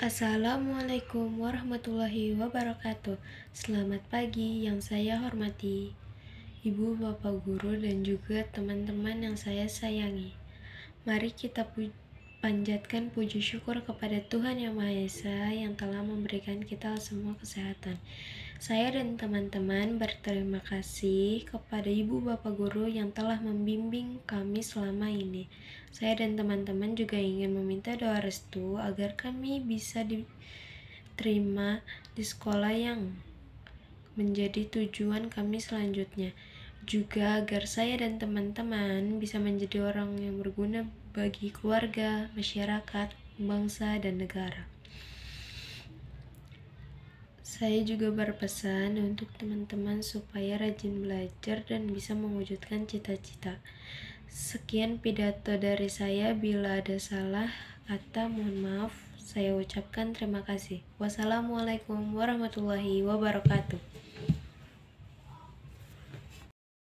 Assalamualaikum warahmatullahi wabarakatuh. Selamat pagi yang saya hormati. Ibu, Bapak guru dan juga teman-teman yang saya sayangi. Mari kita puji Panjatkan puji syukur kepada Tuhan Yang Maha Esa yang telah memberikan kita semua kesehatan. Saya dan teman-teman berterima kasih kepada Ibu Bapak Guru yang telah membimbing kami selama ini. Saya dan teman-teman juga ingin meminta doa restu agar kami bisa diterima di sekolah yang menjadi tujuan kami selanjutnya juga agar saya dan teman-teman bisa menjadi orang yang berguna bagi keluarga, masyarakat, bangsa, dan negara. Saya juga berpesan untuk teman-teman supaya rajin belajar dan bisa mewujudkan cita-cita. Sekian pidato dari saya. Bila ada salah kata, mohon maaf. Saya ucapkan terima kasih. Wassalamualaikum warahmatullahi wabarakatuh.